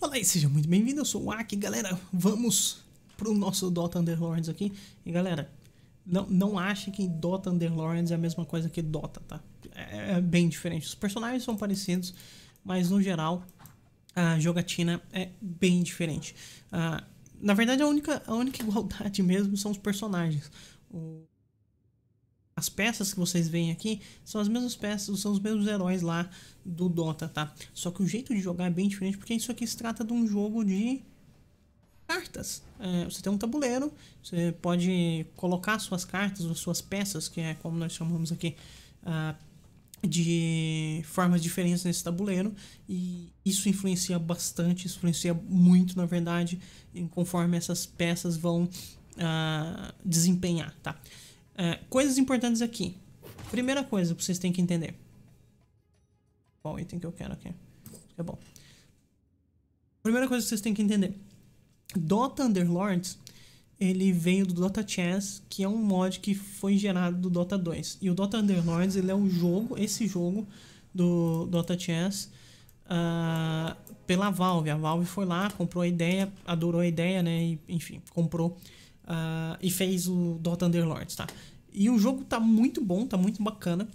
Olá e seja muito bem-vindo, eu sou o Aki, galera, vamos pro nosso Dota Underlords aqui. E galera, não, não achem que Dota Underlords é a mesma coisa que Dota, tá? É, é bem diferente, os personagens são parecidos, mas no geral a jogatina é bem diferente. Ah, na verdade a única, a única igualdade mesmo são os personagens. O as peças que vocês veem aqui são as mesmas peças, são os mesmos heróis lá do Dota, tá? Só que o jeito de jogar é bem diferente, porque isso aqui se trata de um jogo de cartas. É, você tem um tabuleiro, você pode colocar suas cartas ou suas peças, que é como nós chamamos aqui, uh, de formas diferentes nesse tabuleiro, e isso influencia bastante, influencia muito, na verdade, em conforme essas peças vão uh, desempenhar, tá? É, coisas importantes aqui. Primeira coisa que vocês têm que entender. Qual item que eu quero aqui? É bom. Primeira coisa que vocês têm que entender. Dota Underlords, ele veio do Dota Chess, que é um mod que foi gerado do Dota 2. E o Dota Underlords, ele é o um jogo, esse jogo do Dota Chess, uh, pela Valve. A Valve foi lá, comprou a ideia, adorou a ideia, né? E, enfim, comprou Uh, e fez o Dota Underlords, tá? E o jogo tá muito bom, tá muito bacana,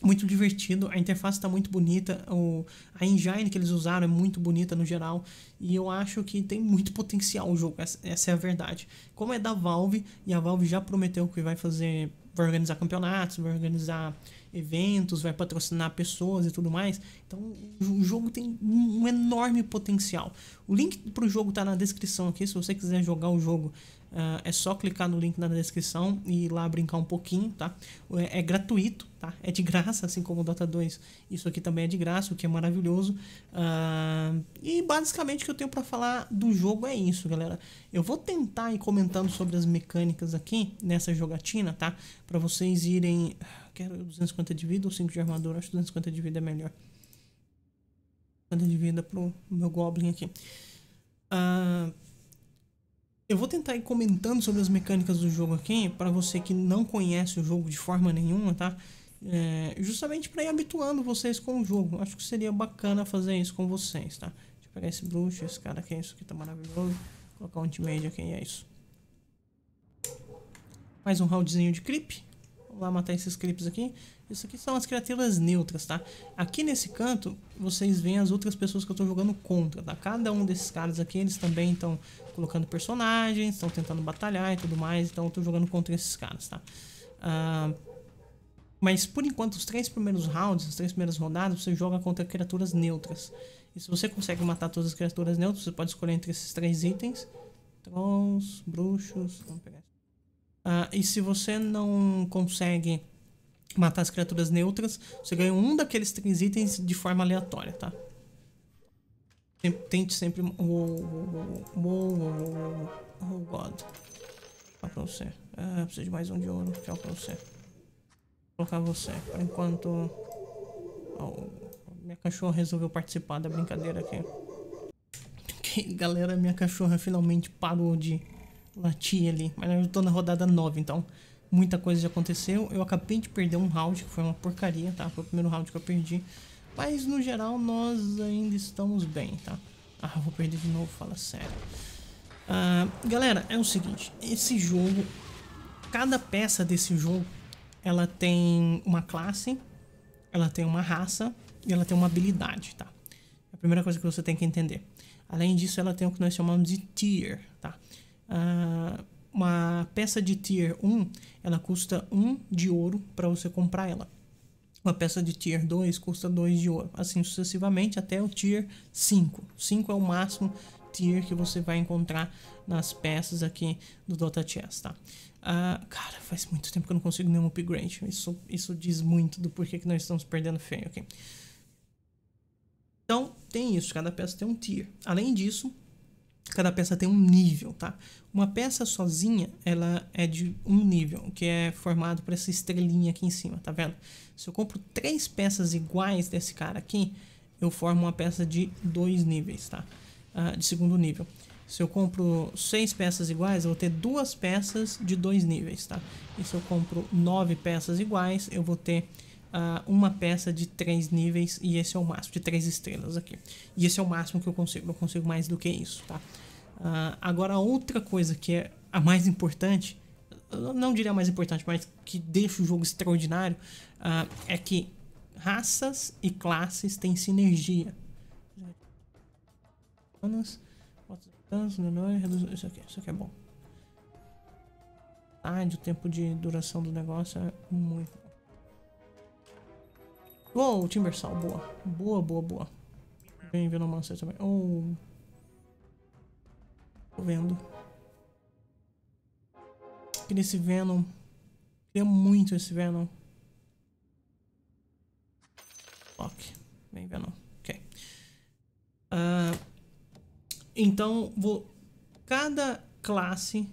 muito divertido, a interface tá muito bonita, o, a engine que eles usaram é muito bonita no geral, e eu acho que tem muito potencial o jogo, essa, essa é a verdade. Como é da Valve, e a Valve já prometeu que vai fazer, vai organizar campeonatos, vai organizar eventos, vai patrocinar pessoas e tudo mais. Então o jogo tem um enorme potencial. O link pro jogo tá na descrição aqui, se você quiser jogar o jogo Uh, é só clicar no link na descrição e ir lá brincar um pouquinho, tá? É, é, gratuito, tá? É de graça, assim como o Dota 2. Isso aqui também é de graça, o que é maravilhoso. Uh, e basicamente o que eu tenho para falar do jogo é isso, galera. Eu vou tentar ir comentando sobre as mecânicas aqui nessa jogatina, tá? Para vocês irem... Ah, quero 250 de vida ou 5 de armadura? Acho que 250 de vida é melhor. 250 de vida pro meu Goblin aqui. Ah... Uh, eu vou tentar ir comentando sobre as mecânicas do jogo aqui, para você que não conhece o jogo de forma nenhuma, tá? É, justamente para ir habituando vocês com o jogo. Acho que seria bacana fazer isso com vocês, tá? Deixa eu pegar esse bruxo, esse cara aqui, isso aqui tá maravilhoso. Vou colocar um ultimate aqui e é isso. Mais um roundzinho de creep. Vamos lá matar esses creeps aqui. Isso aqui são as criaturas neutras, tá? Aqui nesse canto, vocês veem as outras pessoas que eu estou jogando contra, tá? Cada um desses caras aqui, eles também estão colocando personagens, estão tentando batalhar e tudo mais. Então eu estou jogando contra esses caras, tá? Ah, mas por enquanto, os três primeiros rounds, as três primeiras rodadas, você joga contra criaturas neutras. E se você consegue matar todas as criaturas neutras, você pode escolher entre esses três itens. Trons, bruxos... Vamos pegar. Ah, e se você não consegue matar as criaturas neutras, você ganha um daqueles três itens de forma aleatória, tá? Tente sempre... Oh, oh, oh, oh God. Tchau pra você. Ah, preciso de mais um de ouro. Tchau pra você. Vou colocar você. Por enquanto... minha cachorra resolveu participar da brincadeira aqui. galera, minha cachorra finalmente parou de latir ali. Mas eu tô na rodada 9, então muita coisa já aconteceu. Eu acabei de perder um round, que foi uma porcaria, tá? Foi o primeiro round que eu perdi. Mas no geral nós ainda estamos bem, tá? Ah, vou perder de novo, fala sério. Ah, galera, é o seguinte, esse jogo, cada peça desse jogo, ela tem uma classe, ela tem uma raça e ela tem uma habilidade, tá? É a primeira coisa que você tem que entender. Além disso, ela tem o que nós chamamos de tier, tá? Ah, uma peça de tier 1, ela custa 1 de ouro para você comprar ela. Uma peça de tier 2 custa 2 de ouro, assim sucessivamente até o tier 5. 5 é o máximo tier que você vai encontrar nas peças aqui do Dota Chess, tá? Ah, cara, faz muito tempo que eu não consigo nenhum upgrade. Isso, isso diz muito do porquê que nós estamos perdendo feio aqui. Então, tem isso. Cada peça tem um tier. Além disso, cada peça tem um nível, tá? Uma peça sozinha, ela é de um nível, que é formado por essa estrelinha aqui em cima, tá vendo? Se eu compro três peças iguais desse cara aqui, eu formo uma peça de dois níveis, tá? Ah, de segundo nível. Se eu compro seis peças iguais, eu vou ter duas peças de dois níveis, tá? E se eu compro nove peças iguais, eu vou ter ah, uma peça de três níveis e esse é o máximo, de três estrelas aqui. E esse é o máximo que eu consigo, eu consigo mais do que isso, tá? Uh, agora, outra coisa que é a mais importante, não diria a mais importante, mas que deixa o jogo extraordinário, uh, é que raças e classes têm sinergia. Né, né, isso aqui, isso aqui é bom. Ah, o tempo de duração do negócio é muito bom. Uou, Timbersal, boa. Boa, boa, boa. Vem Venomancer também. Oh. Tô vendo. Queria esse Venom. Queria muito esse Venom. ok Vem, Venom. Ok. Uh, então, vou... Cada classe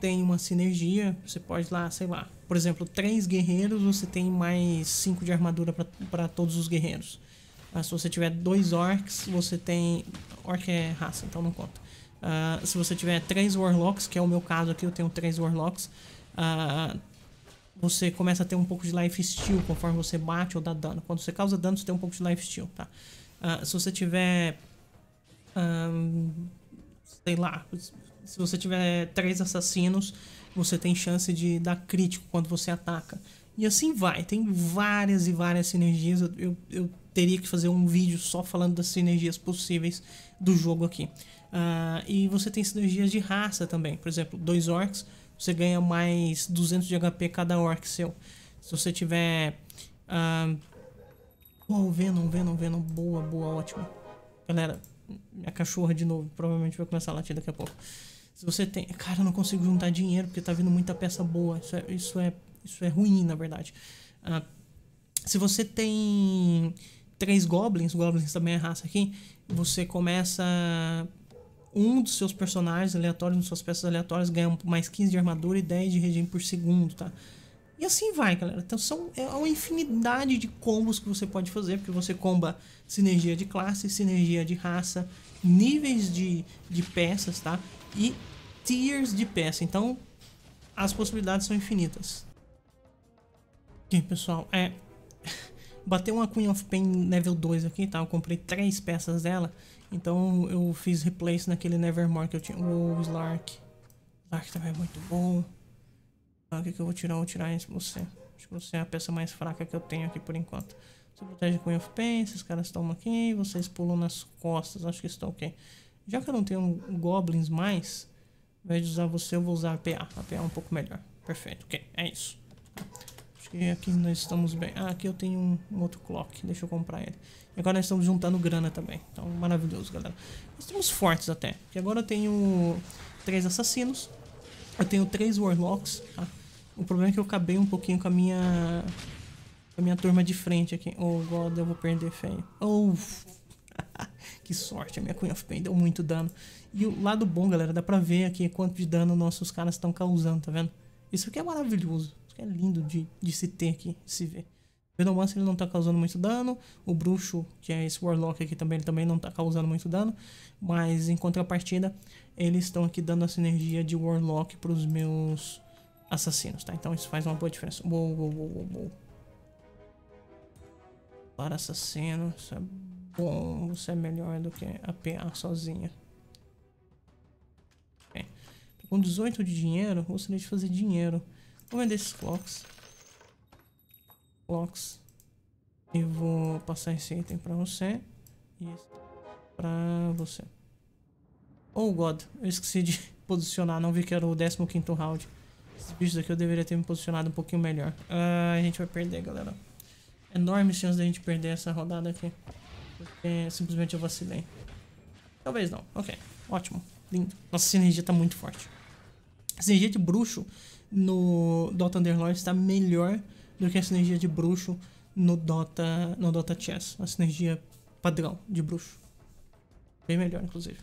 tem uma sinergia. Você pode lá, sei lá. Por exemplo, três guerreiros, você tem mais cinco de armadura para todos os guerreiros. Mas ah, se você tiver dois orcs, você tem. Orc é raça, então não conta. Uh, se você tiver três Warlocks, que é o meu caso aqui, eu tenho três Warlocks, uh, você começa a ter um pouco de life steal conforme você bate ou dá dano. Quando você causa dano, você tem um pouco de life steal, tá? Uh, se você tiver... Um, sei lá... Se você tiver três assassinos, você tem chance de dar crítico quando você ataca. E assim vai, tem várias e várias sinergias. Eu, eu teria que fazer um vídeo só falando das sinergias possíveis do jogo aqui. Uh, e você tem sinergias de raça também. Por exemplo, dois orcs, você ganha mais 200 de HP cada orc seu. Se você tiver... Uh, oh, Venom, Venom, Venom. Boa, boa, ótimo. Galera, minha cachorra de novo. Provavelmente vai começar a latir daqui a pouco. Se você tem... Cara, eu não consigo juntar dinheiro porque tá vindo muita peça boa. Isso é, isso é, isso é ruim, na verdade. Uh, se você tem três goblins, goblins também é raça aqui, você começa um dos seus personagens aleatórios, nas suas peças aleatórias, ganha mais 15 de armadura e 10 de regen por segundo, tá? E assim vai, galera. Então são é uma infinidade de combos que você pode fazer, porque você comba sinergia de classe, sinergia de raça, níveis de, de peças, tá? E tiers de peça. Então as possibilidades são infinitas. Ok, pessoal, é. Bateu uma Queen of Pain level 2 aqui, tá? Eu comprei três peças dela. Então eu fiz replace naquele Nevermore que eu tinha. O Slark. Slark também é muito bom. Ah, o que, que eu vou tirar? Eu vou tirar esse você. Acho que você é a peça mais fraca que eu tenho aqui por enquanto. Você protege Queen of Pain, esses caras estão ok. Vocês pulam nas costas, acho que estão ok. Já que eu não tenho Goblins mais, ao invés de usar você, eu vou usar a PA. A PA é um pouco melhor. Perfeito, ok. É isso. Acho que aqui nós estamos bem. Ah, aqui eu tenho um, um outro clock. Deixa eu comprar ele. E agora nós estamos juntando grana também. Então, maravilhoso, galera. Nós estamos fortes até. Porque agora eu tenho três assassinos. Eu tenho três warlocks. Tá? O problema é que eu acabei um pouquinho com a minha... Com a minha turma de frente aqui. Oh, God, eu vou perder feio. Oh, que sorte, a minha Queen of Pain deu muito dano. E o lado bom, galera, dá pra ver aqui quanto de dano nossos caras estão causando, tá vendo? Isso aqui é maravilhoso é lindo de, de se ter aqui, de se ver. O Venomancer ele não tá causando muito dano, o Bruxo, que é esse Warlock aqui também, ele também não tá causando muito dano, mas em contrapartida, eles estão aqui dando a sinergia de Warlock pros meus assassinos, tá? Então isso faz uma boa diferença. Uou, uou, uou, uou. Para assassino, isso é bom, você é melhor do que a sozinha. Com 18 de dinheiro, gostaria de fazer dinheiro. Vou vender esses blocos. Blocos. E vou passar esse item pra você. E esse pra você. Oh, God. Eu esqueci de posicionar. Não vi que era o 15º round. Esses bichos aqui eu deveria ter me posicionado um pouquinho melhor. Ah, a gente vai perder, galera. Enorme chance da gente perder essa rodada aqui. Porque simplesmente eu vacilei. Talvez não. Ok. Ótimo. Lindo. Nossa, sinergia tá muito forte. sinergia de bruxo no Dota Underlord está melhor do que a sinergia de bruxo no Dota, no Dota Chess. A sinergia padrão de bruxo. Bem melhor, inclusive.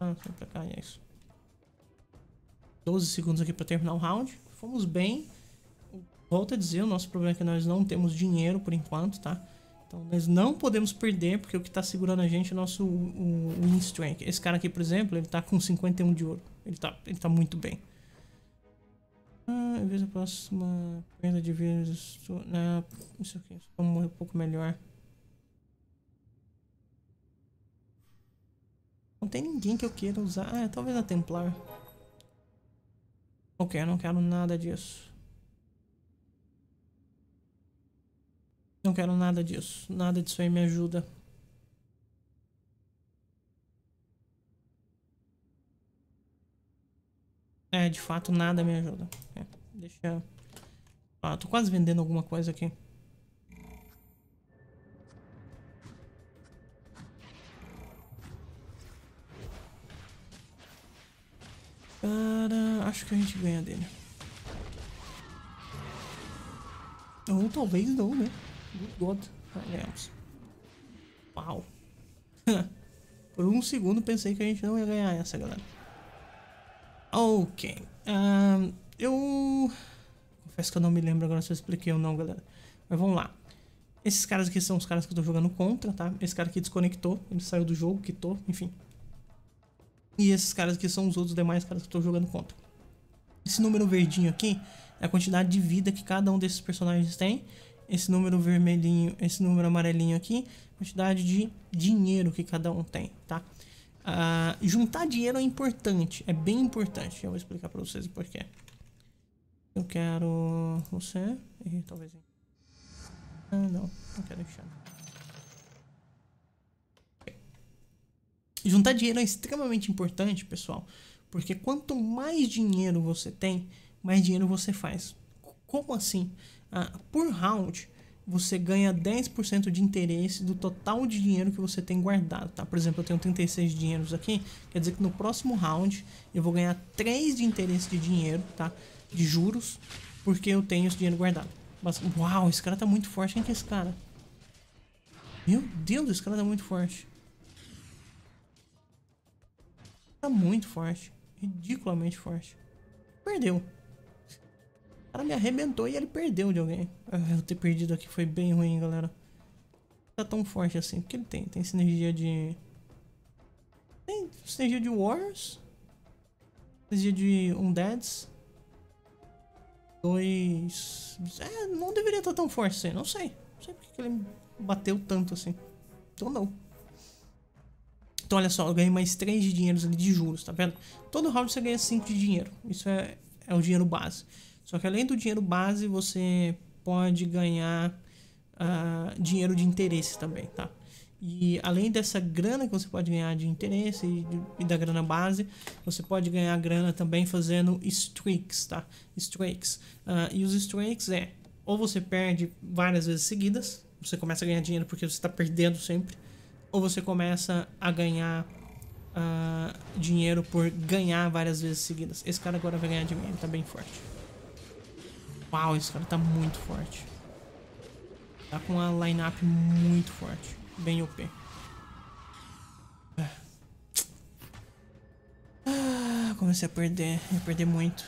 Ah, pra cá, é isso. 12 segundos aqui para terminar o round. Fomos bem. Volto a dizer, o nosso problema é que nós não temos dinheiro por enquanto, tá? Então nós não podemos perder, porque o que tá segurando a gente é o nosso o, o win strength. Esse cara aqui, por exemplo, ele tá com 51 de ouro. Ele tá, ele tá muito bem. Ah, eu vejo a próxima perda de vírus. isso aqui. Vamos morrer um pouco melhor. Não tem ninguém que eu queira usar. Ah, é, talvez a Templar. Ok, eu não quero nada disso. Não quero nada disso. Nada disso aí me ajuda. É, de fato, nada me ajuda. É, deixa eu... Ah, tô quase vendendo alguma coisa aqui. Cara, acho que a gente ganha dele. Ou talvez não, né? Good God. Ah, ganhamos. Uau. Por um segundo pensei que a gente não ia ganhar essa, galera. Ok. Um, eu. Confesso que eu não me lembro agora se eu expliquei ou não, galera. Mas vamos lá. Esses caras aqui são os caras que eu tô jogando contra, tá? Esse cara aqui desconectou, ele saiu do jogo, quitou, enfim. E esses caras aqui são os outros demais caras que eu tô jogando contra. Esse número verdinho aqui é a quantidade de vida que cada um desses personagens tem. Esse número vermelhinho, esse número amarelinho aqui, quantidade de dinheiro que cada um tem, tá? Uh, juntar dinheiro é importante, é bem importante. Eu vou explicar para vocês o porquê. Eu quero você e talvez. Ah, não, não quero deixar. Juntar dinheiro é extremamente importante, pessoal, porque quanto mais dinheiro você tem, mais dinheiro você faz. Como assim? Ah, por round, você ganha 10% de interesse do total de dinheiro que você tem guardado, tá? Por exemplo, eu tenho 36 dinheiros aqui, quer dizer que no próximo round eu vou ganhar 3 de interesse de dinheiro, tá? De juros, porque eu tenho esse dinheiro guardado. Mas, uau, esse cara tá muito forte, quem que é esse cara? Meu Deus, esse cara tá muito forte. Tá muito forte, ridiculamente forte. Perdeu cara me arrebentou e ele perdeu de alguém. Ah, eu ter perdido aqui foi bem ruim, galera. Tá tão forte assim. que ele tem? Tem sinergia de... Tem sinergia de Warriors. Sinergia de Undeads. Dois... É, não deveria estar tá tão forte assim. Não sei. Não sei porque que ele bateu tanto assim. Então não. Então olha só, eu ganhei mais 3 de dinheiros ali de juros, tá vendo? Todo round você ganha 5 de dinheiro. Isso é, é o dinheiro base. Só que além do dinheiro base, você pode ganhar uh, dinheiro de interesse também, tá? E além dessa grana que você pode ganhar de interesse e, de, e da grana base, você pode ganhar grana também fazendo streaks, tá? Streaks. Uh, e os streaks é, ou você perde várias vezes seguidas, você começa a ganhar dinheiro porque você está perdendo sempre, ou você começa a ganhar uh, dinheiro por ganhar várias vezes seguidas. Esse cara agora vai ganhar dinheiro, tá bem forte. Uau, esse cara tá muito forte. Tá com uma line-up muito forte. Bem OP. Ah. ah, comecei a perder. a perder muito.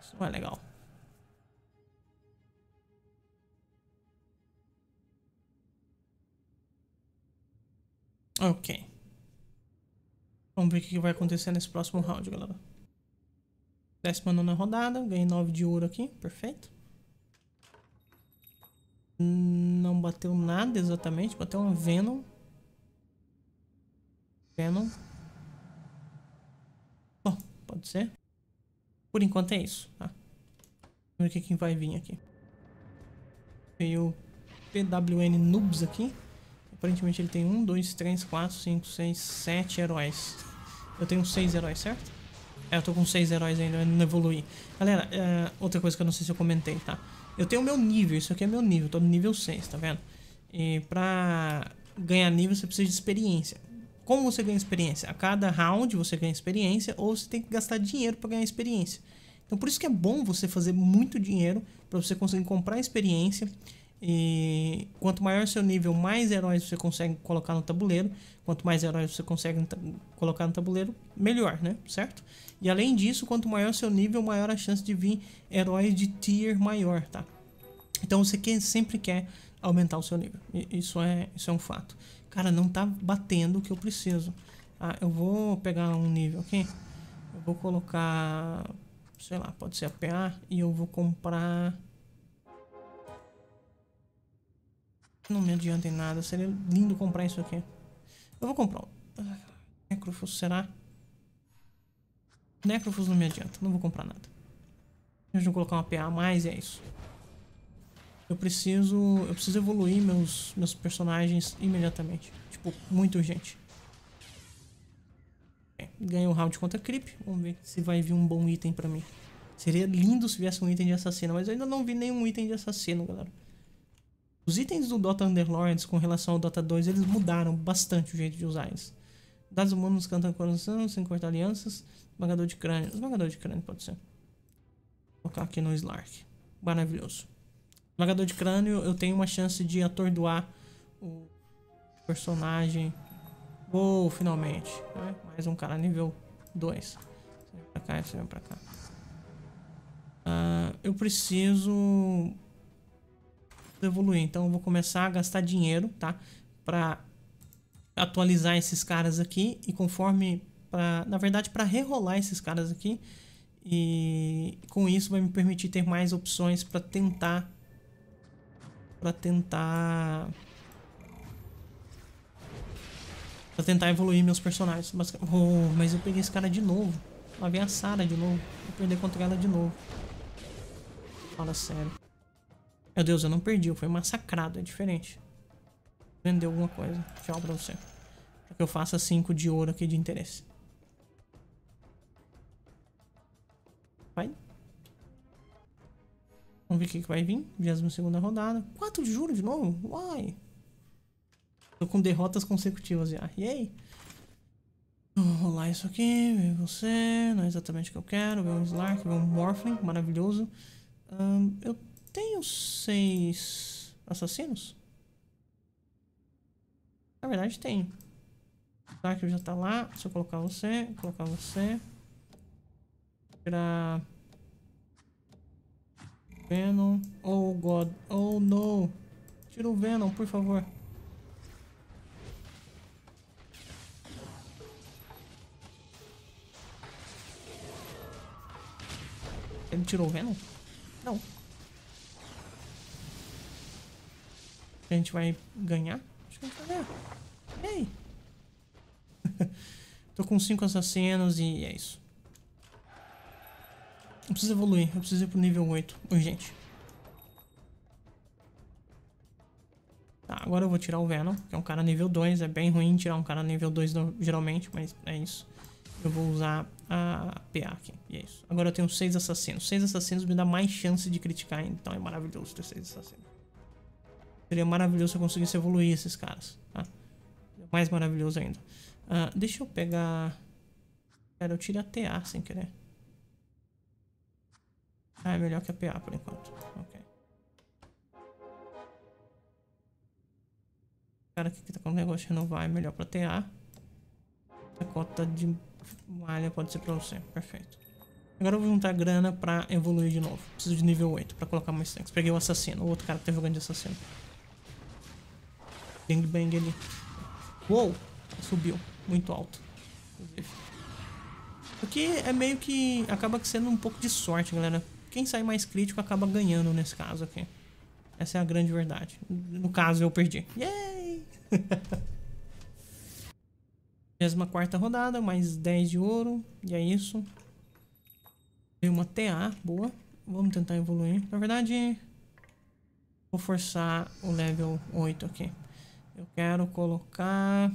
Isso não é legal. Ok. Vamos ver o que vai acontecer nesse próximo round, galera. Décima nona rodada, ganhei 9 de ouro aqui, perfeito. Não bateu nada exatamente, bateu um Venom. Venom. Bom, pode ser. Por enquanto é isso, tá? Vamos ver o que vai vir aqui. Veio PWN Noobs aqui. Aparentemente ele tem um dois três quatro cinco seis sete heróis. Eu tenho seis heróis, certo? É, eu tô com seis heróis ainda, eu não evoluí. Galera, é, outra coisa que eu não sei se eu comentei, tá? Eu tenho o meu nível, isso aqui é meu nível, estou tô no nível 6, tá vendo? E pra ganhar nível você precisa de experiência. Como você ganha experiência? A cada round você ganha experiência ou você tem que gastar dinheiro para ganhar experiência. Então por isso que é bom você fazer muito dinheiro para você conseguir comprar experiência e quanto maior seu nível, mais heróis você consegue colocar no tabuleiro. Quanto mais heróis você consegue colocar no tabuleiro, melhor, né? Certo? E além disso, quanto maior seu nível, maior a chance de vir heróis de tier maior, tá? Então você quer, sempre quer aumentar o seu nível. Isso é, isso é um fato. Cara, não tá batendo o que eu preciso. Ah, eu vou pegar um nível aqui. Eu vou colocar, sei lá, pode ser a PA e eu vou comprar Não me adianta em nada. Seria lindo comprar isso aqui. Eu vou comprar um. Necrofus, será? Necrofus não me adianta. Não vou comprar nada. Eu vou colocar uma PA a mais e é isso. Eu preciso, eu preciso evoluir meus, meus personagens imediatamente. Tipo, muito urgente. É, ganhei um round contra Creep. Vamos ver se vai vir um bom item pra mim. Seria lindo se viesse um item de assassino, mas eu ainda não vi nenhum item de assassino, galera. Os itens do Dota Underlords com relação ao Dota 2, eles mudaram bastante o jeito de usar eles. Dados humanos cantam coração, sem cortar alianças. Esmagador de crânio. Esmagador de crânio pode ser. Vou colocar aqui no Slark. Maravilhoso. Esmagador de crânio, eu tenho uma chance de atordoar o personagem. Uou, oh, finalmente. Né? Mais um cara nível 2. Você vem pra cá, você vem pra cá. Uh, eu preciso evoluir. Então eu vou começar a gastar dinheiro, tá? Pra atualizar esses caras aqui e conforme... Pra, na verdade, para rerolar esses caras aqui. E com isso vai me permitir ter mais opções para tentar... Para tentar... Pra tentar evoluir meus personagens. Mas, oh, mas eu peguei esse cara de novo. Lá vem a Sarah de novo. Vou perder contra ela de novo. Fala sério. Meu Deus, eu não perdi, eu fui massacrado, é diferente. Vender alguma coisa. Tchau pra você. Pra que eu faça 5 de ouro aqui de interesse. Vai. Vamos ver o que, que vai vir. 22 rodada. 4 de juro de novo? Uai. Tô com derrotas consecutivas já. E aí? Vou rolar isso aqui, ver você, não é exatamente o que eu quero, ver um Slark, ver um Morphling, maravilhoso. Um, eu tem os seis assassinos? Na verdade, tem Tá, que já tá lá. Se eu colocar você, colocar você. Tirar... Venom. Oh, God. Oh, no. Tira o Venom, por favor. Ele tirou o Venom? Não. que a gente vai ganhar. Acho que a gente vai ganhar. Ei! Tô com cinco assassinos e é isso. Eu preciso evoluir, eu preciso ir pro nível 8, urgente. Tá, agora eu vou tirar o Venom, que é um cara nível 2, é bem ruim tirar um cara nível 2 geralmente, mas é isso. Eu vou usar a PA aqui, e é isso. Agora eu tenho 6 assassinos, 6 assassinos me dá mais chance de criticar, então é maravilhoso ter 6 assassinos. Seria maravilhoso se eu conseguisse evoluir esses caras, tá? Mais maravilhoso ainda. Uh, deixa eu pegar... Cara, eu tiro a TA sem querer. Ah, é melhor que a PA por enquanto. Ok. Cara aqui que tá com o negócio de renovar é melhor pra TA. A cota de malha pode ser pra você. Perfeito. Agora eu vou juntar grana pra evoluir de novo. Preciso de nível 8 pra colocar mais tanques. Peguei o assassino, o outro cara que tá jogando de assassino gangbang ali. Uou! Subiu. Muito alto. Inclusive. que é meio que... Acaba sendo um pouco de sorte, galera. Quem sai mais crítico acaba ganhando nesse caso aqui. Essa é a grande verdade. No caso, eu perdi. Yay! 24 rodada, mais 10 de ouro. E é isso. Veio uma TA, boa. Vamos tentar evoluir. Na verdade, vou forçar o level 8 aqui. Eu quero colocar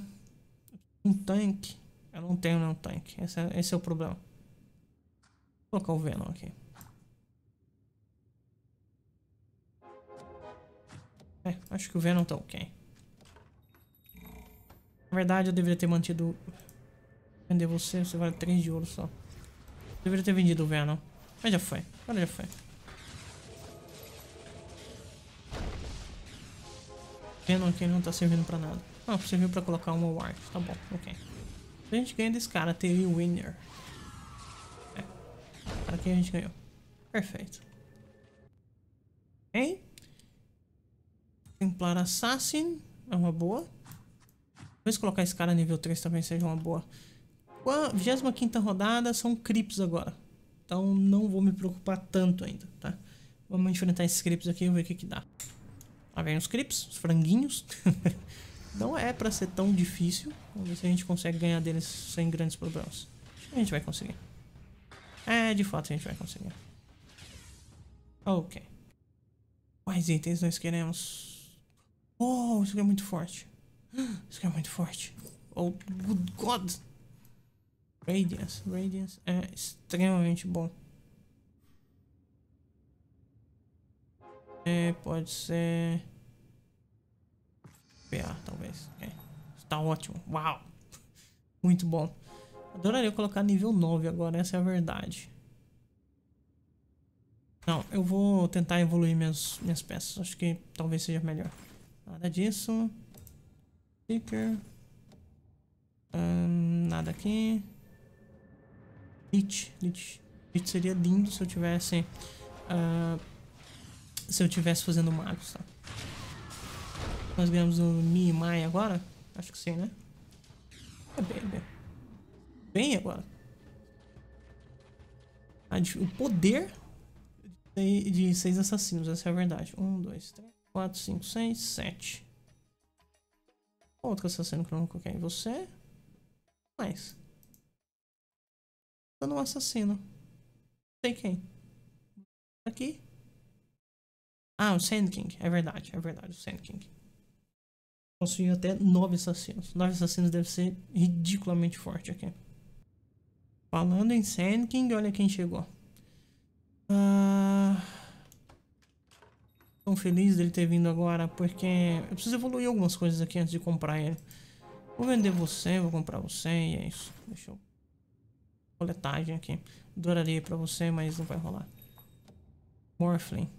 um tanque. Eu não tenho nenhum tanque. Esse é, esse é o problema. Vou colocar o Venom aqui. É, acho que o Venom tá ok. Na verdade, eu deveria ter mantido... Vender você, você vale 3 de ouro só. deveria ter vendido o Venom. Mas já foi. Agora já foi. Vendo que ele não tá servindo pra nada. Não, serviu pra colocar uma ward. Tá bom, ok. A gente ganha desse cara, teve winner. É. Pra quem a gente ganhou. Perfeito. Ok. Templar Assassin. É uma boa. Talvez colocar esse cara nível 3 também seja uma boa. 25 rodada são Crips agora. Então não vou me preocupar tanto ainda, tá? Vamos enfrentar esses Crips aqui e ver o que, que dá. Ah, vem os crips, os franguinhos. não é para ser tão difícil. Vamos ver se a gente consegue ganhar deles sem grandes problemas. Acho que a gente vai conseguir. É, de fato a gente vai conseguir. Ok. Quais itens nós queremos? Oh, isso aqui é muito forte. Isso aqui é muito forte. Oh, good God! Radiance. Radiance é extremamente bom. É, pode ser... PA, talvez. É. Está ótimo. Uau! Muito bom. Adoraria colocar nível 9 agora, essa é a verdade. Não, eu vou tentar evoluir minhas, minhas peças. Acho que talvez seja melhor. Nada disso. Sticker. Hum, nada aqui. Lit, lit. Lit seria lindo se eu tivesse... Uh, se eu tivesse fazendo magos, tá? Nós ganhamos o Mi e Mai agora? Acho que sim, né? É bem, é bem. Bem agora. O poder de seis assassinos, essa é a verdade. Um, dois, três, quatro, cinco, seis, sete. Outro assassino que eu não coloquei. Você. Mais. Eu no assassino. Sei quem. Aqui. Ah, o Sand King. É verdade, é verdade, o Sand King. Possui até nove assassinos. Nove assassinos deve ser ridiculamente forte aqui. Falando em Sand King, olha quem chegou. Ah... Tão feliz dele ter vindo agora, porque eu preciso evoluir algumas coisas aqui antes de comprar ele. Vou vender você, vou comprar você e é isso. Deixa eu... Coletagem aqui. Adoraria pra você, mas não vai rolar. Morphling.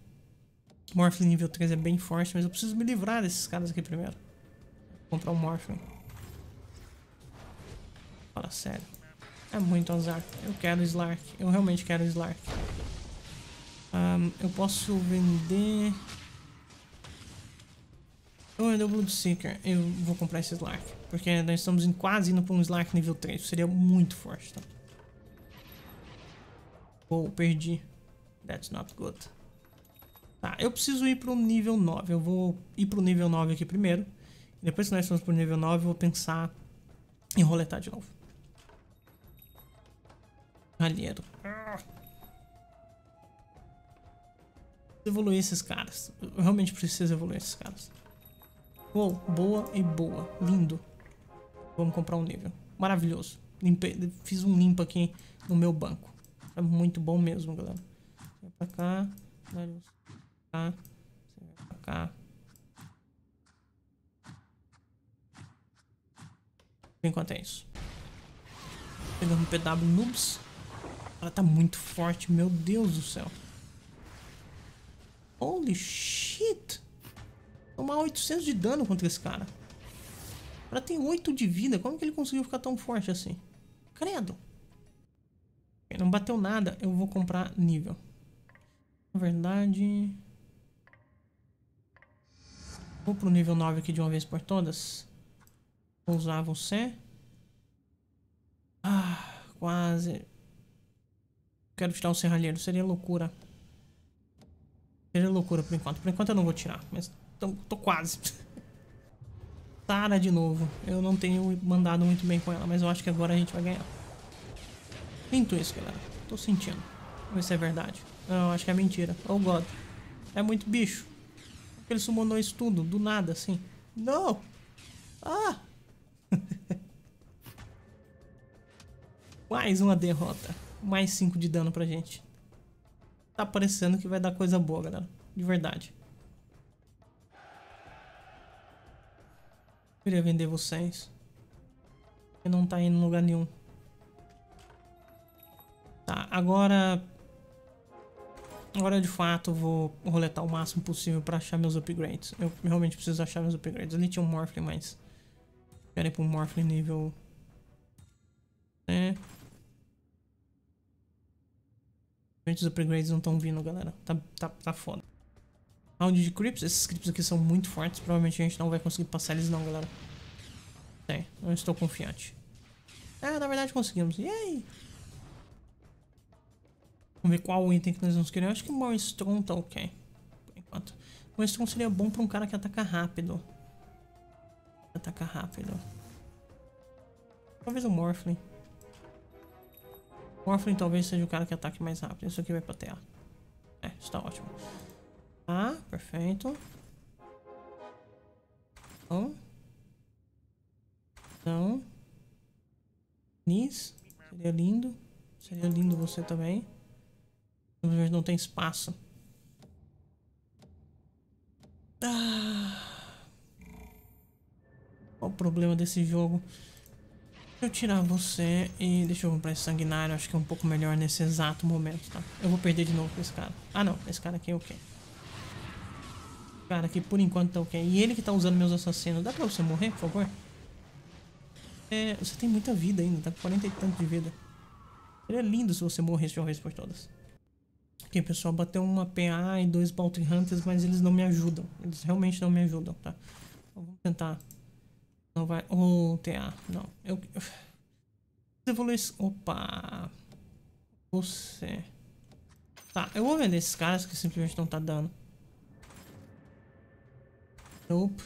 Morphling nível 3 é bem forte, mas eu preciso me livrar desses caras aqui primeiro. Contra comprar o Morphling. Morphin. sério. É muito azar. Eu quero Slark. Eu realmente quero Slark. Um, eu posso vender... Ou eu o Bloodseeker. Eu vou comprar esse Slark. Porque nós estamos quase indo para um Slark nível 3. Seria muito forte, tá? Oh, perdi. That's not good. Tá, eu preciso ir para o nível 9. Eu vou ir para o nível 9 aqui primeiro. depois que nós formos para o nível 9, eu vou pensar em roletar de novo. Ralheiro. Evoluir esses caras. Eu realmente preciso evoluir esses caras. Uou, boa e boa. Lindo. Vamos comprar um nível. Maravilhoso. Limpei, fiz um limpo aqui no meu banco. É muito bom mesmo, galera. Vai pra cá. Vários cá. Você vem pra cá. Enquanto é isso. Pegando um PW Noobs. Ela tá muito forte, meu Deus do céu. Holy shit. Tomar 800 de dano contra esse cara. O cara tem 8 de vida. Como que ele conseguiu ficar tão forte assim? Credo. Ele não bateu nada. Eu vou comprar nível. Na verdade... Vou pro nível 9 aqui de uma vez por todas. Vou usar você. Ah, quase. Quero tirar o serralheiro, seria loucura. Seria loucura por enquanto. Por enquanto eu não vou tirar, mas tô, tô quase. Sara de novo. Eu não tenho mandado muito bem com ela, mas eu acho que agora a gente vai ganhar. Sinto isso, galera. Tô sentindo. Vamos ver se é verdade. Não, acho que é mentira. Oh, God. É muito bicho. Ele sumonou isso tudo, do nada, assim. Não! Ah! mais uma derrota. Mais 5 de dano pra gente. Tá parecendo que vai dar coisa boa, galera. De verdade. Queria vender vocês. E não tá indo em lugar nenhum. Tá, agora Agora de fato vou roletar o máximo possível para achar meus upgrades. Eu realmente preciso achar meus upgrades. Ali tinha um morphling mas. Esperem pro morphling nível. É. Os upgrades não estão vindo, galera. Tá, tá, tá foda. Round de creeps. Esses creeps aqui são muito fortes. Provavelmente a gente não vai conseguir passar eles não, galera. É, eu estou confiante. Ah, na verdade conseguimos. E aí? Vamos ver qual item que nós vamos querer. Eu acho que o Maelstrom tá ok. Por enquanto. O Maelstrom seria bom pra um cara que ataca rápido. Ataca rápido. Talvez o Morphling. Morphling talvez seja o cara que ataque mais rápido. Isso aqui vai pra terra. É, isso tá ótimo. Tá, perfeito. Então. Então. Nis. Seria lindo. Seria lindo você também. Simplesmente não tem espaço. Ah. Qual o problema desse jogo? Deixa eu tirar você e deixa eu comprar esse sanguinário. Acho que é um pouco melhor nesse exato momento, tá? Eu vou perder de novo com esse cara. Ah, não. Esse cara aqui é o okay. quê? Cara aqui por enquanto tá ok. E ele que tá usando meus assassinos. Dá pra você morrer, por favor? É, você tem muita vida ainda. Tá com 40 e tanto de vida. Seria lindo se você morresse de uma vez por todas. Porque o pessoal bateu uma PA e dois Bounty Hunters, mas eles não me ajudam. Eles realmente não me ajudam, tá? Então, vamos tentar. Não vai... Oh, TA. Não. Eu... Evoluir... Opa. Você... Tá, eu vou vender esses caras que simplesmente não tá dando. Opa.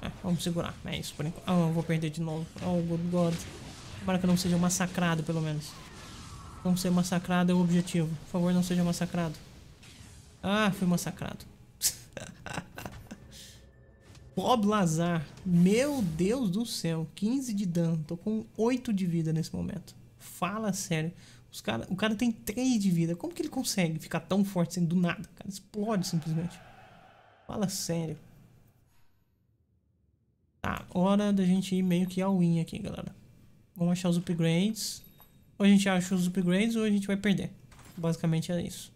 É, vamos segurar. É isso por enquanto. Ah, eu vou perder de novo. Oh, good god. Para que eu não seja massacrado, pelo menos. Não ser massacrado é o objetivo. Por favor, não seja massacrado. Ah, fui massacrado. Bob Lazar. Meu Deus do céu. 15 de dano. Tô com 8 de vida nesse momento. Fala sério. Os cara, o cara tem 3 de vida. Como que ele consegue ficar tão forte assim do nada? O cara explode simplesmente. Fala sério. Tá, hora da gente ir meio que all-in aqui, galera. Vamos achar os upgrades. Ou a gente acha os upgrades ou a gente vai perder. Basicamente é isso.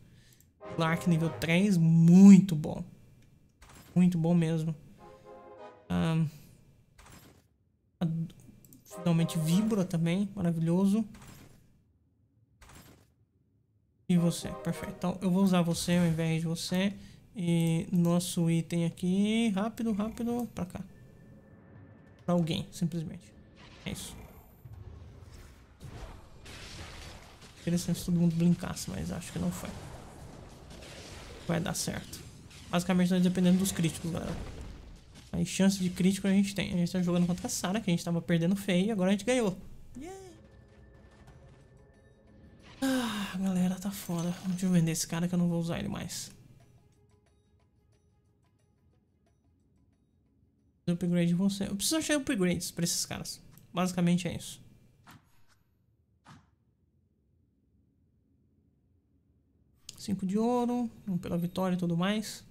Clark nível 3, muito bom. Muito bom mesmo. Um, finalmente Vibra também, maravilhoso. E você, perfeito. Então eu vou usar você ao invés de você. E nosso item aqui, rápido, rápido, pra cá. Pra alguém, simplesmente. É isso. Interessante se todo mundo brincasse, mas acho que não foi. Vai dar certo. Basicamente, nós dependendo dos críticos, galera. Aí, chance de crítico a gente tem. A gente tá jogando contra a Sara, que a gente tava perdendo feio, e agora a gente ganhou. Yeah. Ah, galera, tá foda. Deixa eu vender esse cara que eu não vou usar ele mais. Upgrade você. Eu preciso achar upgrades pra esses caras. Basicamente é isso. 5 de ouro, 1 um pela vitória e tudo mais.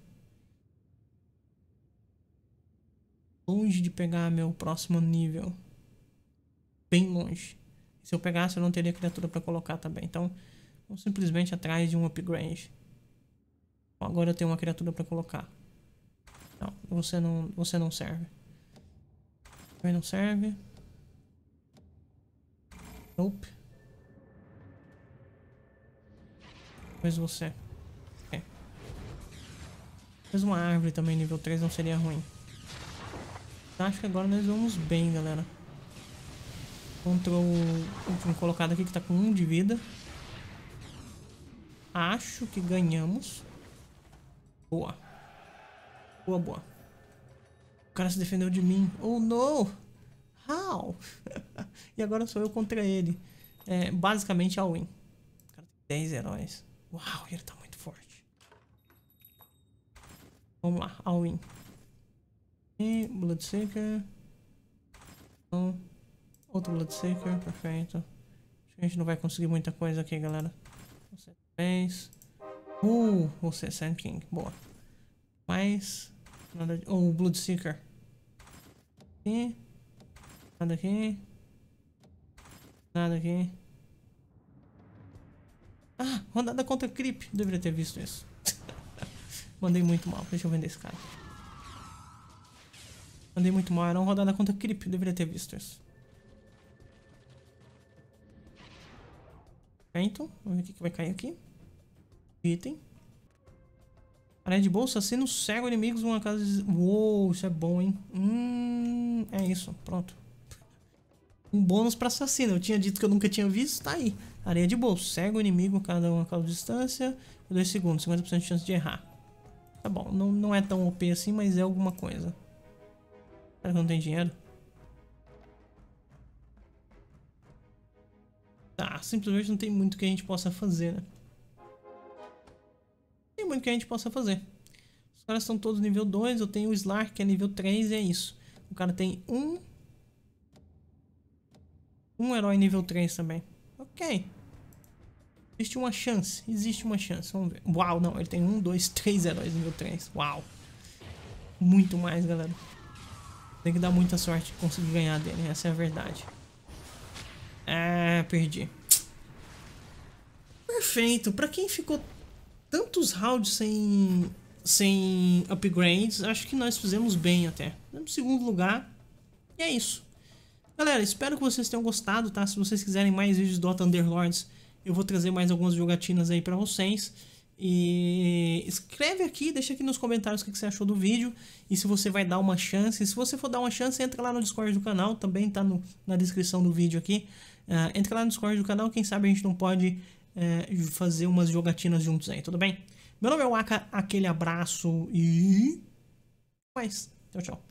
Longe de pegar meu próximo nível. Bem longe. Se eu pegasse, eu não teria criatura para colocar também. Então, vou simplesmente atrás de um upgrade. Bom, agora eu tenho uma criatura para colocar. Não, você não, você não serve. Também não serve. Nope. Mas você. É. Mas uma árvore também nível 3 não seria ruim. Então, acho que agora nós vamos bem, galera. Contra o último colocado aqui que tá com 1 um de vida. Acho que ganhamos. Boa. Boa, boa. O cara se defendeu de mim. Oh, não! How? e agora sou eu contra ele. É, basicamente a win. 10 heróis. Uau, ele tá muito forte. Vamos lá, all in. E Bloodseeker. Então, outro Bloodseeker, perfeito. Acho que a gente não vai conseguir muita coisa aqui, galera. Você fez. Uh, você é Sand King, boa. Mais. Nada de... Oh, Bloodseeker. Aqui. Nada aqui. Nada aqui. Ah, rodada contra creep. Deveria ter visto isso. Mandei muito mal. Deixa eu vender esse cara. Mandei muito mal. Era uma rodada contra creep. Deveria ter visto isso. Então, vamos ver o que vai cair aqui. Item. Parede de bolsa, se cego inimigos, uma casa Uou, isso é bom, hein? Hum, é isso, pronto. Um bônus pra assassino. Eu tinha dito que eu nunca tinha visto, tá aí. Areia de bolso. Cega o inimigo cada um a cada distância. Por 2 segundos. 50% de chance de errar. Tá bom. Não, não é tão OP assim, mas é alguma coisa. Será que não tem dinheiro? Tá, simplesmente não tem muito que a gente possa fazer, né? Não tem muito que a gente possa fazer. Os caras são todos nível 2. Eu tenho o Slark, que é nível 3, e é isso. O cara tem um... Um herói nível 3 também. Ok. Existe uma chance. Existe uma chance. Vamos ver. Uau, não. Ele tem um, dois, três heróis nível três Uau. Muito mais, galera. Tem que dar muita sorte conseguir ganhar dele. Essa é a verdade. Ah, perdi. Perfeito. Pra quem ficou tantos rounds sem, sem upgrades, acho que nós fizemos bem até. No segundo lugar. E é isso. Galera, espero que vocês tenham gostado, tá? Se vocês quiserem mais vídeos do Dota Underlords, eu vou trazer mais algumas jogatinas aí pra vocês. E escreve aqui, deixa aqui nos comentários o que você achou do vídeo e se você vai dar uma chance. E se você for dar uma chance, entra lá no Discord do canal, também tá no, na descrição do vídeo aqui. Uh, entra lá no Discord do canal, quem sabe a gente não pode uh, fazer umas jogatinas juntos aí, tudo bem? Meu nome é Waka, aquele abraço e... mais. Tchau, tchau.